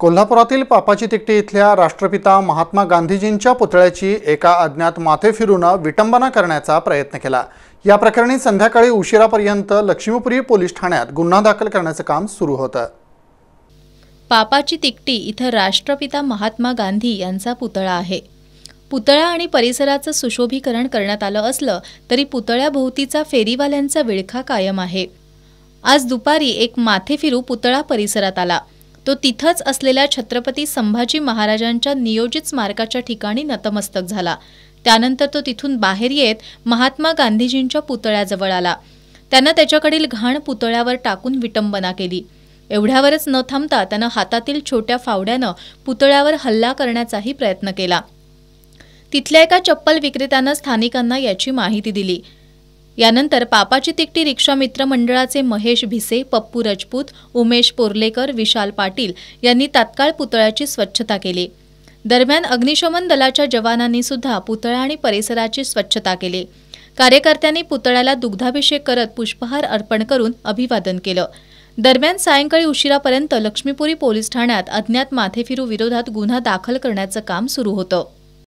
कोल्हापुरातील पापाची तिकटी इथल्या राष्ट्रपिता महात्मा गांधीजींच्या पुतळ्याची एका अज्ञात माथे फिरून विटंबना करण्याचा प्रयत्न केला या प्रकरणी संध्याकाळी उशिरापर्यंत लक्ष्मीपुरी पोलीस ठाण्यात गुन्हा दाखल करण्याचं काम सुरू होतं पापाची तिकटी इथं राष्ट्रपिता महात्मा गांधी यांचा पुतळा आहे पुतळा आणि परिसराचं सुशोभीकरण करण्यात आलं असलं तरी पुतळ्याभोवतीचा फेरीवाल्यांचा विळखा कायम आहे आज दुपारी एक माथेफिरू पुतळा परिसरात आला तो तिथंच असलेल्या छत्रपती संभाजी महाराजांच्या नियोजित स्मारकाच्या ठिकाणी नतमस्तक झाला त्यानंतर तो तिथून बाहेर येत महात्मा गांधीजींच्या पुतळ्याजवळ आला त्यानं त्याच्याकडील घाण पुतळ्यावर टाकून विटंबना केली एवढ्यावरच न थांबता त्यानं हातातील छोट्या फावड्यानं पुतळ्यावर हल्ला करण्याचाही प्रयत्न केला तिथल्या एका चप्पल विक्रेत्यानं स्थानिकांना याची माहिती दिली यानंतर पापाची तिकटी रिक्षा मित्र मंडळाचे महेश भिसे पप्पू रजपूत उमेश पोर्लेकर विशाल पाटील यांनी तात्काळ पुतळ्याची स्वच्छता केली दरम्यान अग्निशमन दलाच्या जवानांनी सुद्धा पुतळा आणि परिसराची स्वच्छता केली कार्यकर्त्यांनी पुतळ्याला दुग्धाभिषेक करत पुष्पहार अर्पण करून अभिवादन केलं दरम्यान सायंकाळी उशिरापर्यंत लक्ष्मीपुरी पोलीस ठाण्यात अज्ञात माथेफिरू विरोधात गुन्हा दाखल करण्याचं काम सुरू होतं